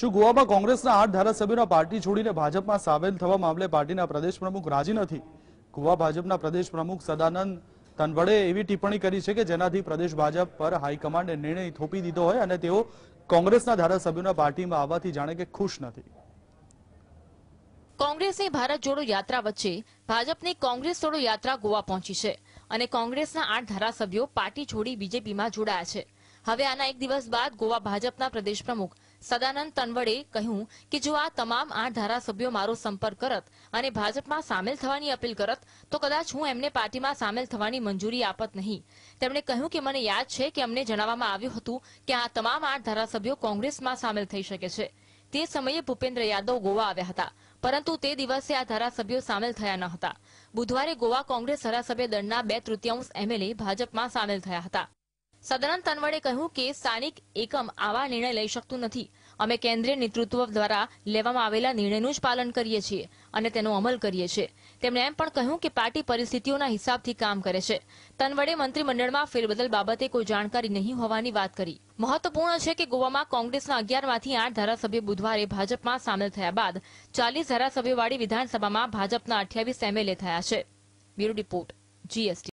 શું ગોવામાં કોંગ્રેસના આઠ ધારાસભ્યોના પાર્ટી છોડીને ભાજપમાં સામેલ થવા મામલે પાર્ટીના પ્રદેશ પ્રમુખ રાજી નથી ગોવા ભાજપના પ્રદેશ પ્રમુખ સદાનંદ તનવડે એવી ટિપ્પણી કરી છે કે જેનાથી પ્રદેશ ભાજપ પર હાઈકમાન્ડે નિર્ણય થોપી દીધો હોય અને તેઓ કોંગ્રેસના ધારાસભ્યોના પાર્ટીમાં આવવાથી જાણે કે ખુશ નથી કોંગ્રેસની ભારત જોડો યાત્રા વચ્ચે ભાજપની કોંગ્રેસ છોડો યાત્રા ગોવા પહોંચી છે અને કોંગ્રેસના આઠ ધારાસભ્યો પાર્ટી છોડી બીજેપીમાં જોડાયા છે હવે આના એક દિવસ બાદ ગોવા ભાજપના પ્રદેશ પ્રમુખ સદાનંદ તનવડે કહ્યું કે જો આ તમામ આઠ ધારાસભ્યો મારો સંપર્ક કરત અને ભાજપમાં સામેલ થવાની અપીલ કરત તો કદાચ હું એમને પાર્ટીમાં સામેલ થવાની મંજૂરી આપત નહીં તેમણે કહ્યું કે મને યાદ છે કે અમને જણાવવામાં આવ્યું હતું કે આ તમામ આઠ ધારાસભ્યો કોંગ્રેસમાં સામેલ થઈ શકે છે તે સમયે ભૂપેન્દ્ર યાદવ ગોવા આવ્યા હતા પરંતુ તે દિવસે આ ધારાસભ્યો સામેલ થયા ન હતા બુધવારે ગોવા કોંગ્રેસ ધારાસભ્ય દળના બે તૃતીયાંશ એમએલએ ભાજપમાં સામેલ થયા હતા સદાનંદ તનવડે કહ્યું કે સ્થાનિક એકમ આવા નિર્ણય લઈ શકતું નથી અમે કેન્દ્રીય નેતૃત્વ દ્વારા લેવામાં આવેલા નિર્ણયનું જ પાલન કરીએ છીએ અને તેનો અમલ કરીએ છીએ તેમણે એમ પણ કહ્યું કે પાર્ટી પરિસ્થિતિઓના હિસાબથી કામ કરે છે તનવડે મંત્રીમંડળમાં ફેરબદલ બાબતે કોઈ જાણકારી નહીં હોવાની વાત કરી મહત્વપૂર્ણ છે કે ગોવામાં કોંગ્રેસના અગિયારમાંથી આઠ ધારાસભ્ય બુધવારે ભાજપમાં સામેલ થયા બાદ ચાલીસ ધારાસભ્યોવાળી વિધાનસભામાં ભાજપના અઠ્યાવીસ એમએલએ થયા છે બ્યુરો રિપોર્ટ જીએસટી